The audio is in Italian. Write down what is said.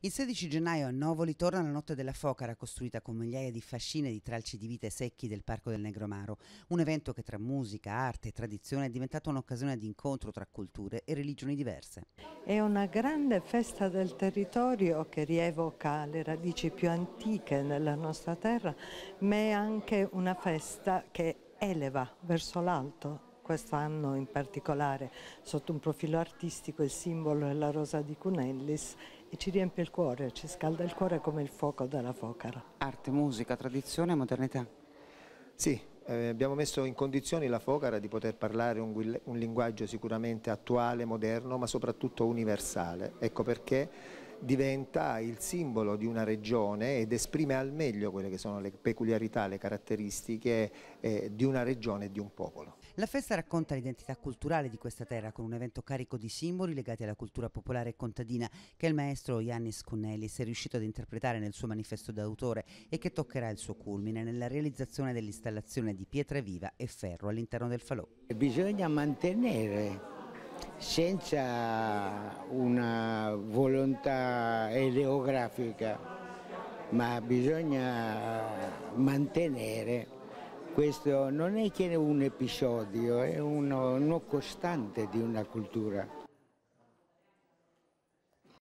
Il 16 gennaio a Novoli torna la notte della focara costruita con migliaia di fascine di tralci di vite secchi del Parco del Negromaro, un evento che tra musica, arte e tradizione è diventato un'occasione di incontro tra culture e religioni diverse. È una grande festa del territorio che rievoca le radici più antiche nella nostra terra, ma è anche una festa che eleva verso l'alto quest'anno in particolare sotto un profilo artistico il simbolo è la rosa di Cunellis e ci riempie il cuore, ci scalda il cuore come il fuoco della focara. Arte, musica, tradizione e modernità. Sì, eh, abbiamo messo in condizioni la Focara di poter parlare un, un linguaggio sicuramente attuale, moderno, ma soprattutto universale. Ecco perché diventa il simbolo di una regione ed esprime al meglio quelle che sono le peculiarità, le caratteristiche eh, di una regione e di un popolo. La festa racconta l'identità culturale di questa terra con un evento carico di simboli legati alla cultura popolare e contadina che il maestro Yannis Cunnelis è riuscito ad interpretare nel suo manifesto d'autore e che toccherà il suo culmine nella realizzazione dell'installazione di pietra viva e ferro all'interno del falò. Bisogna mantenere senza demografica, ma bisogna mantenere questo non è che è un episodio, è uno, uno costante di una cultura.